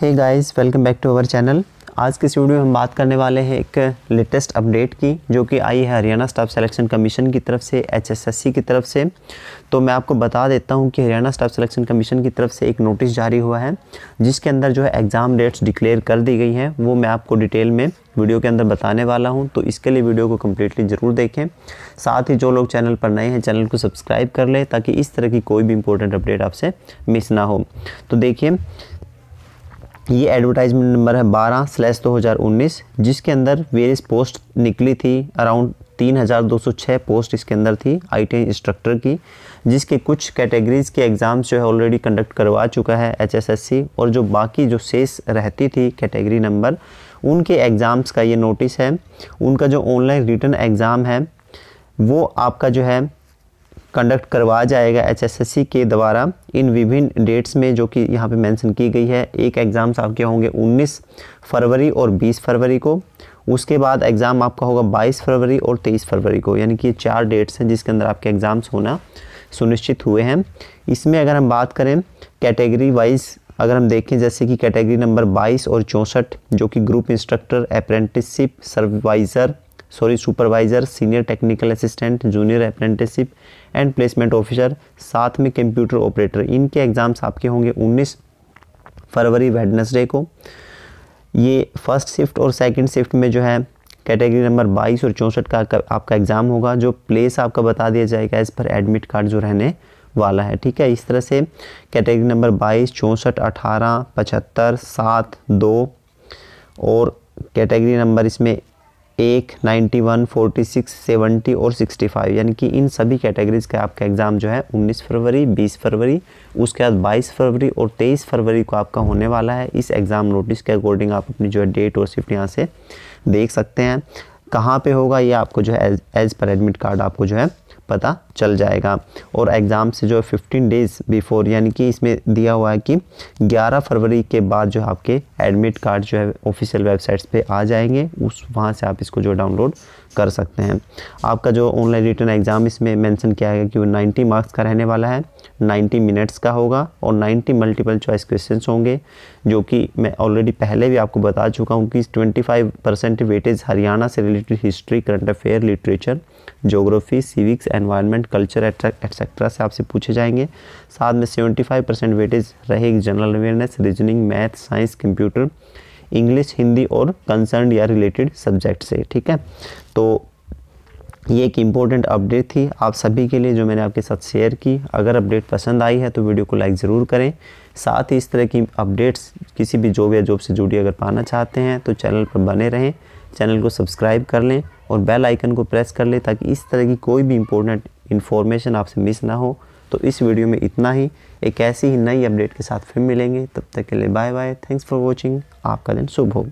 hey guys welcome back to our channel आज के इस वीडियो में हम बात करने वाले हैं एक लेटेस्ट अपडेट की जो कि आई है हरियाणा स्टाफ सिलेक्शन कमीशन की तरफ से एचएसएससी की तरफ से तो मैं आपको बता देता हूं कि हरियाणा स्टाफ सिलेक्शन कमीशन की तरफ से एक नोटिस जारी हुआ है जिसके अंदर जो है एग्ज़ाम डेट्स डिक्लेयर कर दी गई हैं वो मैं आपको डिटेल में वीडियो के अंदर बताने वाला हूँ तो इसके लिए वीडियो को कम्प्लीटली ज़रूर देखें साथ ही जो लोग चैनल पर नए हैं चैनल को सब्सक्राइब कर लें ताकि इस तरह की कोई भी इंपॉर्टेंट अपडेट आपसे मिस ना हो तो देखिए ये एडवर्टाइजमेंट नंबर है बारह स्लैश दो हज़ार उन्नीस जिसके अंदर वेरियस पोस्ट निकली थी अराउंड तीन हज़ार दो सौ छः पोस्ट इसके अंदर थी आईटी इंस्ट्रक्टर की जिसके कुछ कैटेगरीज़ के एग्ज़ाम्स जो है ऑलरेडी कंडक्ट करवा चुका है एचएसएससी और जो बाकी जो शेष रहती थी कैटेगरी नंबर उनके एग्ज़ाम्स का ये नोटिस है उनका जो ऑनलाइन रिटर्न एग्ज़ाम है वो आपका जो है कंडक्ट करवाया जाएगा एचएसएससी के द्वारा इन विभिन्न डेट्स में जो कि यहाँ पे मेंशन की गई है एक एग्ज़ाम्स आपके होंगे 19 फरवरी और 20 फरवरी को उसके बाद एग्ज़ाम आपका होगा 22 फरवरी और 23 फरवरी को यानी कि ये चार डेट्स हैं जिसके अंदर आपके एग्ज़ाम्स होना सुनिश्चित हुए हैं इसमें अगर हम बात करें कैटेगरी वाइज अगर हम देखें जैसे कि कैटेगरी नंबर 22 और चौंसठ जो कि group instructor apprenticeship supervisor sorry supervisor senior technical assistant junior apprenticeship and placement officer साथ में कंप्यूटर ऑपरेटर इनके एग्ज़ाम्स आपके होंगे 19 फरवरी वेडनसडे को ये फर्स्ट शिफ्ट और सेकंड शिफ्ट में जो है कैटेगरी नंबर 22 और चौंसठ का आपका एग्ज़ाम होगा जो प्लेस आपका बता दिया जाएगा इस पर एडमिट कार्ड जो रहने वाला है ठीक है इस तरह से कैटेगरी नंबर 22, चौंसठ अठारह पचहत्तर सात दो और कैटेगरी नंबर इसमें एक ninety one forty six seventy और सिक्सटी फाइव यानी कि इन सभी कैटेगरीज़ का आपका एग्ज़ाम जो है उन्नीस फरवरी बीस फरवरी उसके बाद बाईस फरवरी और तेईस फरवरी को आपका होने वाला है इस एग्ज़ाम नोटिस के अकॉर्डिंग आप अपनी जो है डेट और शिफ्ट यहाँ से देख सकते हैं कहाँ पे होगा ये आपको जो है एज एज़ पर एडमिट कार्ड आपको जो है पता चल जाएगा और एग्ज़ाम से जो है फिफ्टीन डेज़ बिफोर यानी कि इसमें दिया हुआ है कि ग्यारह फरवरी के बाद जो आपके एडमिट कार्ड जो है ऑफिशियल वेबसाइट्स पर आ जाएंगे उस वहाँ से आप इसको जो डाउनलोड कर सकते हैं आपका जो ऑनलाइन रिटर्न एग्ज़ाम इसमें मेंशन किया गया कि वो 90 मार्क्स का रहने वाला है 90 मिनट्स का होगा और 90 मल्टीपल चॉइस क्वेश्चन होंगे जो कि मैं ऑलरेडी पहले भी आपको बता चुका हूँ कि 25 परसेंट वेटेज हरियाणा से related history current affair literature geography civics environment culture etcetera से आपसे पूछे जाएंगे साथ में सेवेंटी परसेंट वेटेज रहेगी general awareness reasoning math science computer English Hindi और कंसर्न या रिलेटेड सब्जेक्ट से ठीक है तो ये एक इम्पोर्टेंट अपडेट थी आप सभी के लिए जो मैंने आपके साथ शेयर की अगर अपडेट पसंद आई है तो वीडियो को लाइक ज़रूर करें साथ ही इस तरह की अपडेट्स किसी भी जॉब या जॉब से जुड़ी अगर पाना चाहते हैं तो चैनल पर बने रहें चैनल को सब्सक्राइब कर लें और बेल आइकन को प्रेस कर लें ताकि इस तरह की कोई भी इम्पोर्टेंट इन्फॉर्मेशन आपसे मिस ना हो तो इस वीडियो में इतना ही एक ऐसी ही नई अपडेट के साथ फिर मिलेंगे तब तक के लिए bye bye thanks for watching आपका दिन शुभ हो